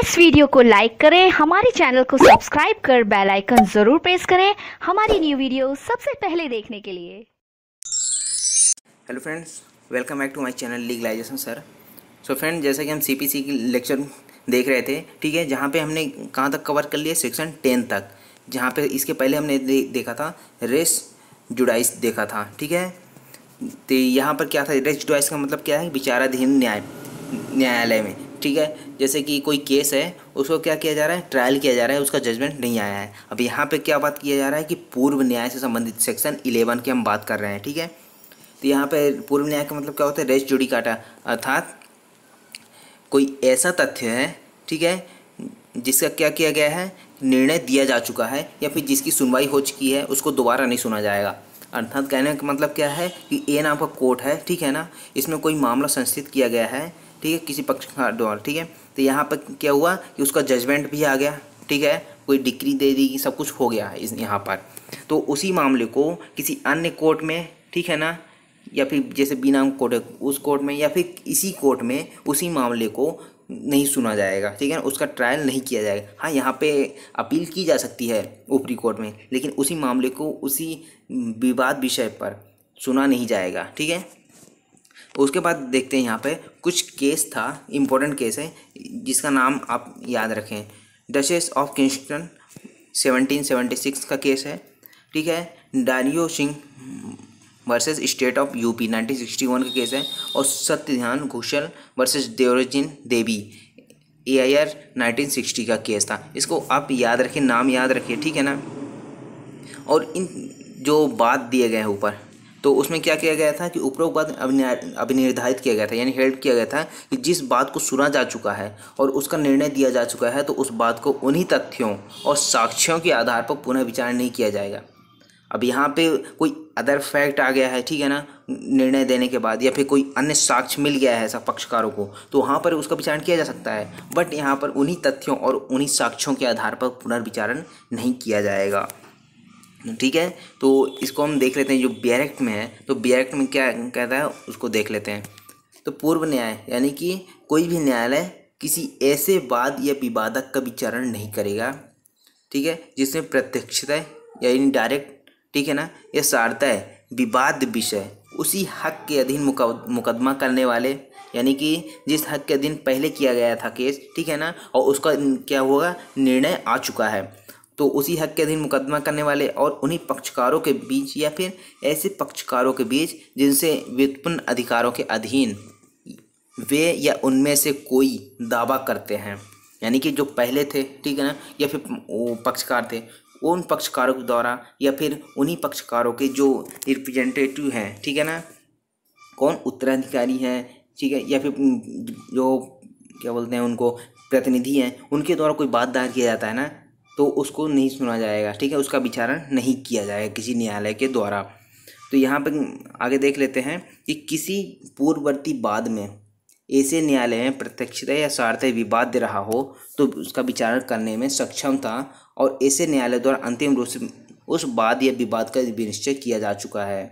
इस वीडियो को लाइक करें हमारे चैनल को सब्सक्राइब कर बेल आइकन जरूर प्रेस करें हमारी न्यू वीडियो सबसे पहले देखने के लिए hello friends welcome back to my channel legalization sir so friend जैसे कि हम सीपीसी की लेक्चर देख रहे थे ठीक है जहाँ पे हमने कहाँ तक कवर कर लिया सेक्शन टेन तक जहाँ पे इसके पहले हमने दे, देखा था रेस जुडाइस देखा था ठीक है तो यहाँ पर क्या था रेस जुडाइस का मतलब क्या है विचाराधीन न्याय न्यायालय में ठीक है जैसे कि कोई केस है उसको क्या किया जा रहा है ट्रायल किया जा रहा है उसका जजमेंट नहीं आया है अब यहाँ पे क्या बात किया जा रहा है कि पूर्व न्याय से संबंधित सेक्शन इलेवन की हम बात कर रहे हैं ठीक है तो यहाँ पे पूर्व न्याय का मतलब क्या होता है रेस जुड़ी काटा अर्थात कोई ऐसा तथ्य है ठीक है जिसका क्या किया गया है निर्णय दिया जा चुका है या फिर जिसकी सुनवाई हो चुकी है उसको दोबारा नहीं सुना जाएगा अर्थात कहने का मतलब क्या है कि ए नाम का कोर्ट है ठीक है ना इसमें कोई मामला संस्थित किया गया है ठीक है किसी पक्ष द्वारा ठीक है तो यहाँ पर क्या हुआ कि उसका जजमेंट भी आ गया ठीक है कोई डिक्री दे दी सब कुछ हो गया इस यहाँ पर तो उसी मामले को किसी अन्य कोर्ट में ठीक है ना या फिर जैसे बिना कोर्ट उस कोर्ट में या फिर इसी कोर्ट में उसी मामले को नहीं सुना जाएगा ठीक है ना उसका ट्रायल नहीं किया जाएगा हाँ यहाँ पे अपील की जा सकती है ऊपरी कोर्ट में लेकिन उसी मामले को उसी विवाद विषय पर सुना नहीं जाएगा ठीक है उसके बाद देखते हैं यहाँ पे कुछ केस था इम्पोर्टेंट केस है जिसका नाम आप याद रखें डसेस ऑफ किंगस्टन 1776 का केस है ठीक है Daryao Singh versus state of UP 1961 का केस है और Satyadhyan Ghosal versus Deorajin Devi A I R का केस था इसको आप याद रखें नाम याद रखिए ठीक है ना और इन जो बात दिए गए हैं ऊपर तो उसमें क्या किया गया था कि उपरोक्त बात अभिनिर्धारित किया गया था यानी हेल्प किया गया था कि जिस बात को सुना जा चुका है और उसका निर्णय दिया जा चुका है तो उस बात को उन्हीं तथ्यों और साक्ष्यों के आधार पर पुनः विचार नहीं किया जाएगा अब यहाँ पे कोई अदर फैक्ट आ गया है ठीक है ना निर्णय देने के बाद या फिर कोई अन्य साक्ष्य मिल गया है सब पक्षकारों को तो वहाँ पर उसका विचारण किया जा सकता है बट यहाँ पर उन्हीं तथ्यों और उन्हीं साक्ष्यों के आधार पर पुनर्विचारण नहीं किया जाएगा ठीक है तो इसको हम देख लेते हैं जो बियरेक्ट में है तो बियरेक्ट में क्या कहता है उसको देख लेते हैं तो पूर्व न्याय यानी कि कोई भी न्यायालय किसी ऐसे वाद या विवादक का विचारण नहीं करेगा ठीक है जिसमें प्रत्यक्षता या इनडायरेक्ट ठीक है ना यह सारता है विवाद विषय उसी हक के अधीन मुकदमा करने वाले यानी कि जिस हक के अधीन पहले किया गया था केस ठीक है ना और उसका क्या होगा निर्णय आ चुका है तो उसी हक के अधीन मुकदमा करने वाले और उन्हीं पक्षकारों के बीच या फिर ऐसे पक्षकारों के बीच जिनसे व्युत्पन्न अधिकारों के अधीन वे या उनमें से कोई दावा करते हैं यानी कि जो पहले थे ठीक है ना या फिर वो पक्षकार थे उन पक्षकारों के द्वारा या फिर उन्हीं पक्षकारों के जो रिप्रेजेंटेटिव हैं ठीक है ना कौन उत्तराधिकारी हैं ठीक है या फिर जो क्या बोलते हैं उनको प्रतिनिधि हैं उनके द्वारा कोई बात दायर किया जाता है ना तो उसको नहीं सुना जाएगा ठीक है उसका विचारण नहीं किया जाएगा किसी न्यायालय के द्वारा तो यहाँ पर आगे देख लेते हैं कि किसी पूर्ववर्ती बाद में ऐसे न्यायालय में प्रत्यक्षता या स्वार्थ विवाद दे रहा हो तो उसका विचारण करने में सक्षम था और ऐसे न्यायालय द्वारा अंतिम रूप से उस बाद या विवाद का निश्चय किया जा चुका है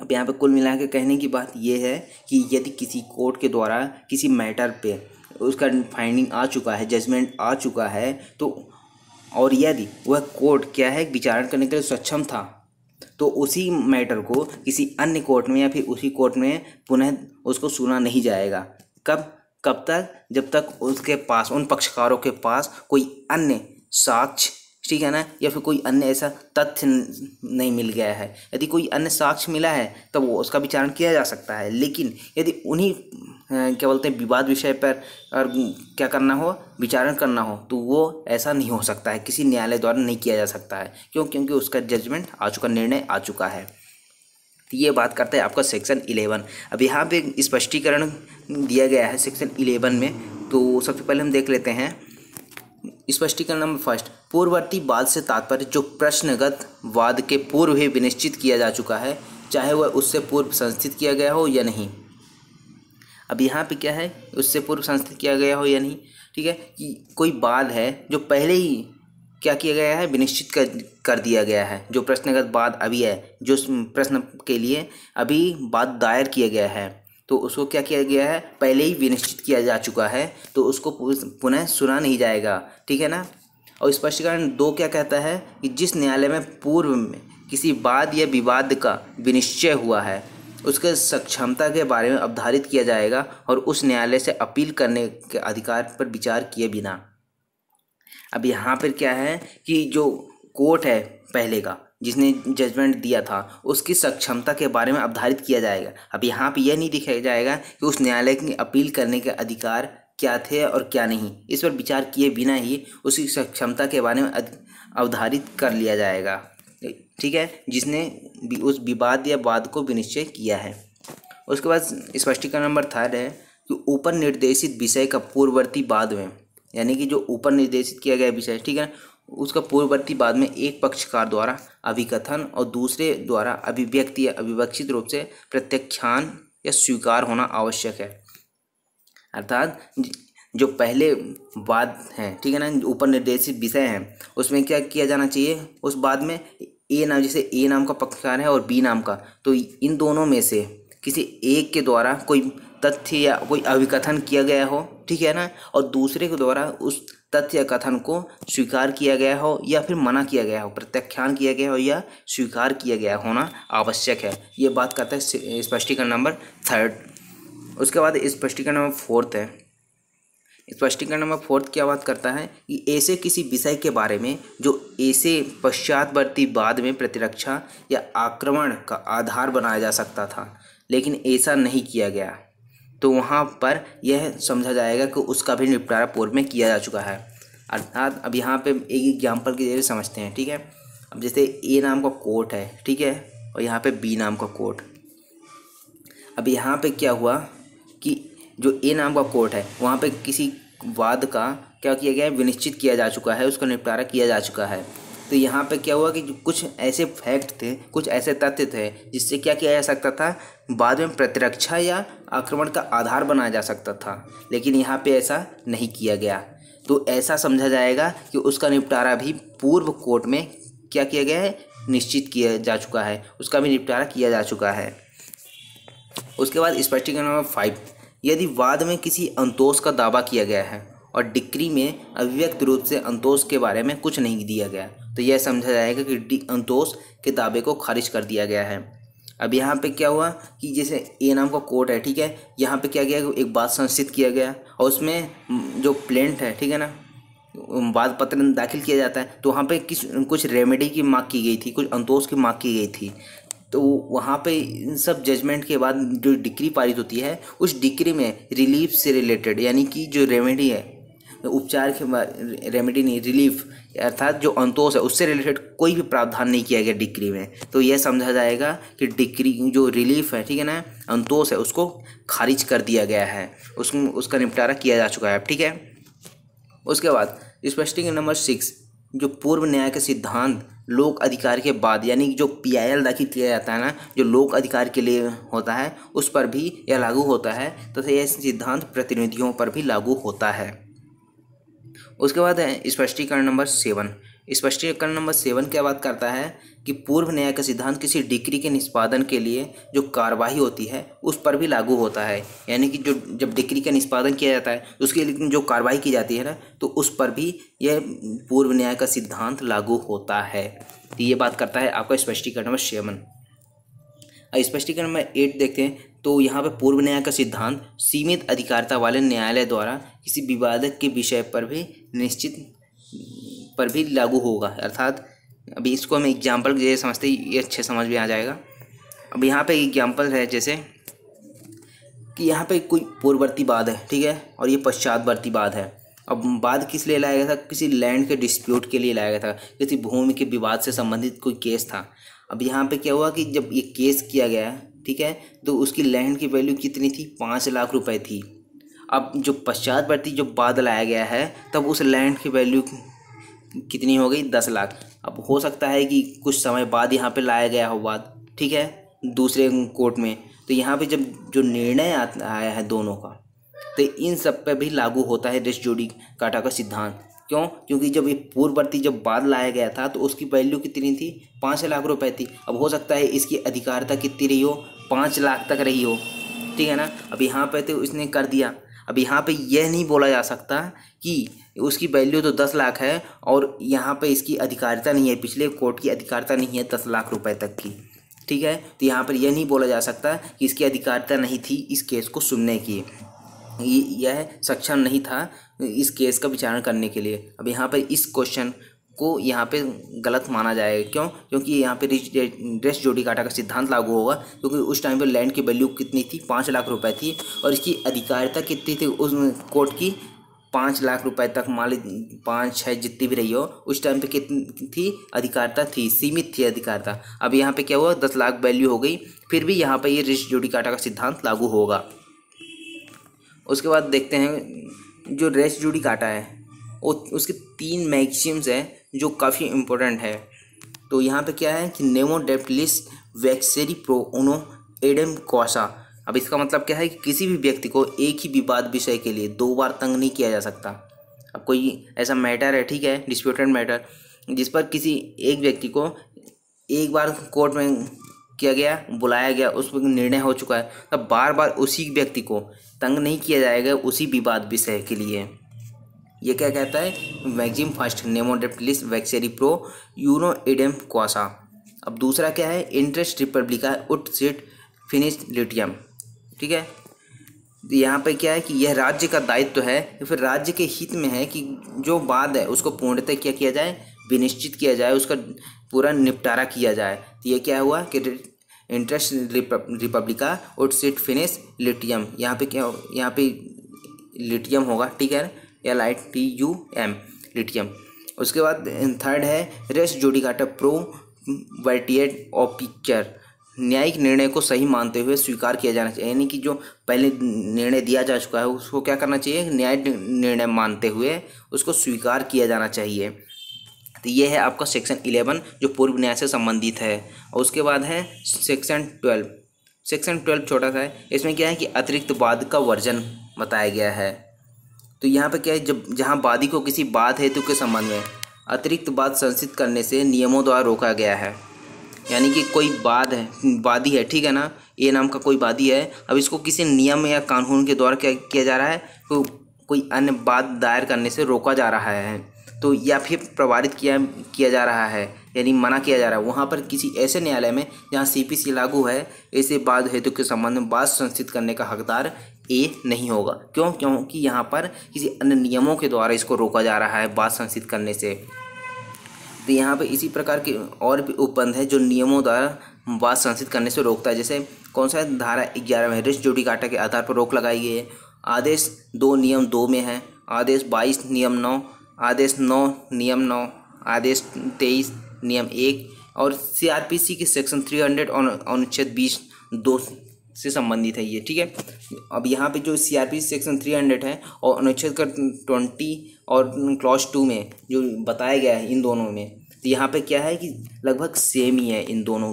अब यहाँ पर कुल मिला के कहने की बात यह है कि यदि किसी कोर्ट के द्वारा किसी मैटर पे उसका फाइंडिंग आ चुका है जजमेंट आ चुका है तो और यदि वह कोर्ट क्या है विचारण करने के लिए सक्षम था तो उसी मैटर को किसी अन्य कोर्ट में या फिर उसी कोर्ट में पुनः उसको सुना नहीं जाएगा कब कब तक जब तक उसके पास उन पक्षकारों के पास कोई अन्य साक्ष्य ठीक है ना या फिर कोई अन्य ऐसा तथ्य नहीं मिल गया है यदि कोई अन्य साक्ष्य मिला है तब तो वो उसका विचारण किया जा सकता है लेकिन यदि उन्हीं क्या बोलते हैं विवाद विषय पर और क्या करना हो विचारण करना हो तो वो ऐसा नहीं हो सकता है किसी न्यायालय द्वारा नहीं किया जा सकता है क्यों क्योंकि उसका जजमेंट आ चुका निर्णय आ चुका है तो ये बात करते हैं आपका सेक्शन इलेवन अब यहाँ पे स्पष्टीकरण दिया गया है सेक्शन इलेवन में तो सबसे पहले हम देख लेते हैं स्पष्टीकरण नंबर फर्स्ट पूर्ववर्ती बाद से तात्पर्य जो प्रश्नगत वाद के पूर्व ही विनिश्चित किया जा चुका है चाहे वह उससे पूर्व संस्थित किया गया हो या नहीं अब यहाँ पे क्या है उससे पूर्व संस्थित किया गया हो या नहीं ठीक है कि कोई बाद है जो पहले ही क्या किया गया है विनिश्चित कर कर दिया गया है जो प्रश्नगत बाद अभी है जो प्रश्न के लिए अभी बाद दायर किया गया है तो उसको क्या किया गया है पहले ही विनिश्चित किया जा चुका है तो उसको पुनः सुना नहीं जाएगा ठीक है ना और स्पष्टीकरण दो क्या कहता है कि जिस न्यायालय में पूर्व में किसी वाद या विवाद का विनिश्चय हुआ है उसके सक्षमता के बारे में अवधारित किया जाएगा और उस न्यायालय से अपील करने के अधिकार पर विचार किए बिना अब यहाँ पर क्या है कि जो कोर्ट है पहले का जिसने जजमेंट दिया था उसकी सक्षमता के बारे में अवधारित किया जाएगा अब यहाँ पर यह नहीं दिखाया जाएगा कि उस न्यायालय की अपील करने के अधिकार क्या थे और क्या नहीं इस पर विचार किए बिना ही उसकी क्षमता के बारे में अवधारित कर लिया जाएगा ठीक है जिसने उस विवाद या वाद को विनिश्चय किया है उसके बाद स्पष्टीकरण नंबर थर्ड है कि ऊपर निर्देशित विषय का पूर्ववर्ती बाद में यानी कि जो ऊपर निर्देशित किया गया विषय ठीक है उसका पूर्ववर्ती बाद में एक पक्षकार द्वारा अभिकथन और दूसरे द्वारा अभिव्यक्ति या अभिवक्षित रूप से प्रत्याख्यान या स्वीकार होना आवश्यक है अर्थात जो पहले बाद हैं ठीक है ना ऊपर निर्देशित विषय हैं उसमें क्या किया जाना चाहिए उस बाद में ए नाम जैसे ए नाम का पक्षकार है और बी नाम का तो इन दोनों में से किसी एक के द्वारा कोई तथ्य या कोई अभिकथन किया गया हो ठीक है ना और दूसरे के द्वारा उस तथ्य या कथन को स्वीकार किया गया हो या फिर मना किया गया हो प्रत्याख्यान किया गया हो या स्वीकार किया गया होना आवश्यक है ये बात कहते है स्पष्टीकरण नंबर थर्ड उसके बाद स्पष्टीकरण नंबर फोर्थ है स्पष्टीकरण नंबर फोर्थ क्या बात करता है कि ऐसे किसी विषय के बारे में जो ऐसे पश्चातवर्ती बाद में प्रतिरक्षा या आक्रमण का आधार बनाया जा सकता था लेकिन ऐसा नहीं किया गया तो वहाँ पर यह समझा जाएगा कि उसका भी निपटारा पूर्व में किया जा चुका है अर्थात अब यहाँ पे एक एग्जाम्पल के जरिए समझते हैं ठीक है अब जैसे ए नाम का कोर्ट है ठीक है और यहाँ पे बी नाम का कोर्ट अब यहाँ पे क्या हुआ जो ए नाम का कोर्ट है वहाँ पर किसी वाद का क्या किया गया है विनिश्चित किया जा चुका है उसका निपटारा किया जा चुका है तो यहाँ पे क्या हुआ कि कुछ ऐसे फैक्ट थे कुछ ऐसे तथ्य थे जिससे क्या किया जा सकता था बाद में प्रतिरक्षा या आक्रमण का आधार बनाया जा सकता था लेकिन यहाँ पे ऐसा नहीं किया गया तो ऐसा समझा जाएगा कि उसका निपटारा भी पूर्व कोर्ट में क्या किया गया है निश्चित किया जा चुका है उसका भी निपटारा किया जा चुका है उसके बाद स्पष्टीकरण नंबर फाइव यदि वाद में किसी अंतोष का दावा किया गया है और डिक्री में अव्यक्त रूप से अंतोष के बारे में कुछ नहीं दिया गया तो यह समझा जाएगा कि अंतोष के दावे को खारिज कर दिया गया है अब यहाँ पे क्या हुआ कि जैसे ए नाम का कोर्ट है ठीक है यहाँ पे क्या गया एक बात संस्थित किया गया और उसमें जो प्लेंट है ठीक है ना वाद पत्र दाखिल किया जाता है तो वहाँ पे किस कुछ रेमेडी की मांग की गई थी कुछ अंतोष की मांग की गई थी तो वहाँ पे इन सब जजमेंट के बाद जो डिक्री पारित होती है उस डिक्री में रिलीफ से रिलेटेड यानी कि जो रेमेडी है उपचार के रेमेडी नहीं रिलीफ अर्थात जो अंतोष है उससे रिलेटेड कोई भी प्रावधान नहीं किया गया डिक्री में तो यह समझा जाएगा कि डिक्री जो रिलीफ है ठीक है ना अंतोष है उसको खारिज कर दिया गया है उस उसका निपटारा किया जा चुका है ठीक है उसके बाद स्पष्टीकरण नंबर सिक्स जो पूर्व न्याय के सिद्धांत लोक अधिकार के बाद यानी जो पी आई एल दाखिल किया जाता है ना जो लोक अधिकार के लिए होता है उस पर भी यह लागू होता है तथा तो यह सिद्धांत प्रतिनिधियों पर भी लागू होता है उसके बाद है स्पष्टीकरण नंबर सेवन स्पष्टीकरण नंबर सेवन क्या बात करता है कि पूर्व न्याय का सिद्धांत किसी डिक्री के निष्पादन के लिए जो कार्यवाही होती है उस पर भी लागू होता है यानी कि जो जब डिक्री का निष्पादन किया जाता है उसके लिए जो कार्यवाही की जाती है ना तो उस पर भी यह पूर्व न्याय का सिद्धांत लागू होता है तो ये बात करता है आपका स्पष्टीकरण नंबर सेवन स्पष्टीकरण नंबर एट देखते हैं तो यहाँ पर पूर्व न्याय का सिद्धांत सीमित अधिकारिता वाले न्यायालय द्वारा किसी विवादक के विषय पर भी निश्चित पर भी लागू होगा अर्थात अभी इसको हम एग्जाम्पल के समझते ही ये अच्छे समझ में आ जाएगा अब यहाँ पे एग्जाम्पल है जैसे कि यहाँ पे कोई पूर्ववर्ती बाद है ठीक है और ये पश्चातवर्ती बाद है अब बाद किस लिए लाया गया था किसी लैंड के डिस्प्यूट के लिए लाया गया था किसी भूमि के विवाद से संबंधित कोई केस था अब यहाँ पे क्या हुआ कि जब ये केस किया गया ठीक है तो उसकी लैंड की वैल्यू कितनी थी पाँच लाख रुपए थी अब जो पश्चातवर्ती जो बाद लाया गया है तब उस लैंड की वैल्यू कितनी हो गई दस लाख अब हो सकता है कि कुछ समय बाद यहाँ पे लाया गया हो बात ठीक है दूसरे कोर्ट में तो यहाँ पे जब जो निर्णय आया है दोनों का तो इन सब पे भी लागू होता है रेस जोड़ी काटा का सिद्धांत क्यों क्योंकि जब ये पूर्ववर्ती जब बाद लाया गया था तो उसकी वैल्यू कितनी थी पाँच लाख रुपए थी अब हो सकता है इसकी अधिकारता कितनी रही हो पाँच लाख तक रही हो ठीक है ना अब यहाँ पे तो इसने कर दिया अब यहाँ पे यह नहीं बोला जा सकता कि उसकी वैल्यू तो दस लाख है और यहाँ पे इसकी अधिकारिता नहीं है पिछले कोर्ट की अधिकारिता नहीं है दस लाख रुपए तक की ठीक है तो यहाँ पर यह नहीं बोला जा सकता कि इसकी अधिकारिता नहीं थी इस केस को सुनने की यह सक्षम नहीं था इस केस का विचारण करने के लिए अब यहाँ पर इस क्वेश्चन को यहाँ पे गलत माना जाएगा क्यों क्योंकि यहाँ पे ड्रेस जोड़ी काटा का सिद्धांत लागू होगा क्योंकि उस टाइम पे लैंड की वैल्यू कितनी थी पाँच लाख रुपए थी और इसकी अधिकारिता कितनी थी उस कोर्ट की पाँच लाख रुपए तक मालिक पाँच छः जितनी भी रही हो उस टाइम पे कितनी थी अधिकारता थी सीमित थी अधिकारता अब यहाँ पे क्या हुआ दस लाख वैल्यू हो गई फिर भी यहाँ पे ये रिच जोड़ी काटा का सिद्धांत लागू होगा उसके बाद देखते हैं जो रेस जोड़ी काटा है उसके तीन मैक्सिम्स हैं जो काफ़ी इम्पोर्टेंट है तो यहाँ पे क्या है कि नेमो डेप्टिस वैक्सेरी प्रो ओनो एडम कौसा अब इसका मतलब क्या है कि किसी भी व्यक्ति को एक ही विवाद विषय के लिए दो बार तंग नहीं किया जा सकता अब कोई ऐसा मैटर है ठीक है डिस्प्यूटेड मैटर जिस पर किसी एक व्यक्ति को एक बार कोर्ट में किया गया बुलाया गया उस पर निर्णय हो चुका है तब बार बार उसी व्यक्ति को तंग नहीं किया जाएगा उसी विवाद विषय के लिए ये क्या कहता है वैक्जिम फर्स्ट नेमोडेप्टिलिस वैक्सेरी प्रो यूरो एडम क्वासा अब दूसरा क्या है इंटरेस्ट रिपब्लिका उट सीट फिनिश लिटियम ठीक है तो यहाँ पे क्या है कि यह राज्य का दायित्व तो है फिर राज्य के हित में है कि जो वाद है उसको पूर्णतः क्या किया जाए विनिश्चित किया जाए उसका पूरा निपटारा किया जाए तो ये क्या हुआ कि इंटरेस्ट रिपब्लिका उट सिट फिनिश लिटियम यहाँ पे क्या यहाँ पे लिटियम होगा ठीक है L I T U M लिटियम उसके बाद थर्ड अं, है रेस घाटा प्रो वर्टिएट ऑपिक्चर न्यायिक निर्णय को सही मानते हुए स्वीकार किया जाना चाहिए यानी कि जो पहले निर्णय दिया जा चुका है उसको क्या करना चाहिए न्यायिक निर्णय मानते हुए उसको स्वीकार किया जाना चाहिए तो ये है आपका सेक्शन इलेवन जो पूर्व न्याय से संबंधित है और उसके बाद है सेक्शन ट्वेल्व सेक्शन ट्वेल्व छोटा सा है इसमें क्या है कि अतिरिक्त वाद का वर्जन बताया गया है तो यहाँ पर क्या है जब जहाँ वादी को किसी बात हेतु के संबंध में अतिरिक्त बात संसित करने से नियमों द्वारा रोका गया है यानी कि कोई बात है वादी है ठीक है ना ए नाम का कोई वादी है अब इसको किसी नियम या कानून के द्वारा क्या किया जा रहा है को, कोई अन्य बात दायर करने से रोका जा रहा है तो या फिर प्रवारित किया किया जा रहा है यानी मना किया जा रहा है वहाँ पर किसी ऐसे न्यायालय में जहाँ सीपीसी लागू है ऐसे बाद हेतु के संबंध में बात संस्थित करने का हकदार ए नहीं होगा क्यों क्योंकि यहाँ पर किसी अन्य नियमों के द्वारा इसको रोका जा रहा है बात संस्थित करने से तो यहाँ पर इसी प्रकार के और भी उपबंध है जो नियमों द्वारा बात संस्थित करने से रोकता है जैसे कौन सा धारा ग्यारह में रिस्ट जोड़ी काटा के आधार पर रोक लगाई गई है आदेश दो नियम दो में है आदेश बाईस नियम नौ आदेश नौ नियम नौ आदेश तेईस नियम एक और सीआरपीसी के सेक्शन थ्री हंड्रेड अनुच्छेद बीस दो से संबंधित है ये ठीक है अब यहाँ पे जो C R P section three hundred है और अनुच्छेद का ट्वेंटी और क्लॉज टू में जो बताया गया है इन दोनों में तो यहाँ पे क्या है कि लगभग सेम ही है इन दोनों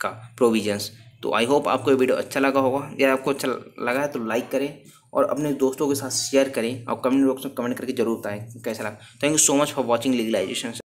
का प्रोविजंस तो आई होप आपको ये वीडियो अच्छा लगा होगा यदि आपको अच्छा लगा है तो लाइक करें और अपने दोस्तों के साथ शेयर करें और कमेंट बॉक्स में कमेंट करके जरूर बताएं कैसा लगा thank you so much for watching legalisation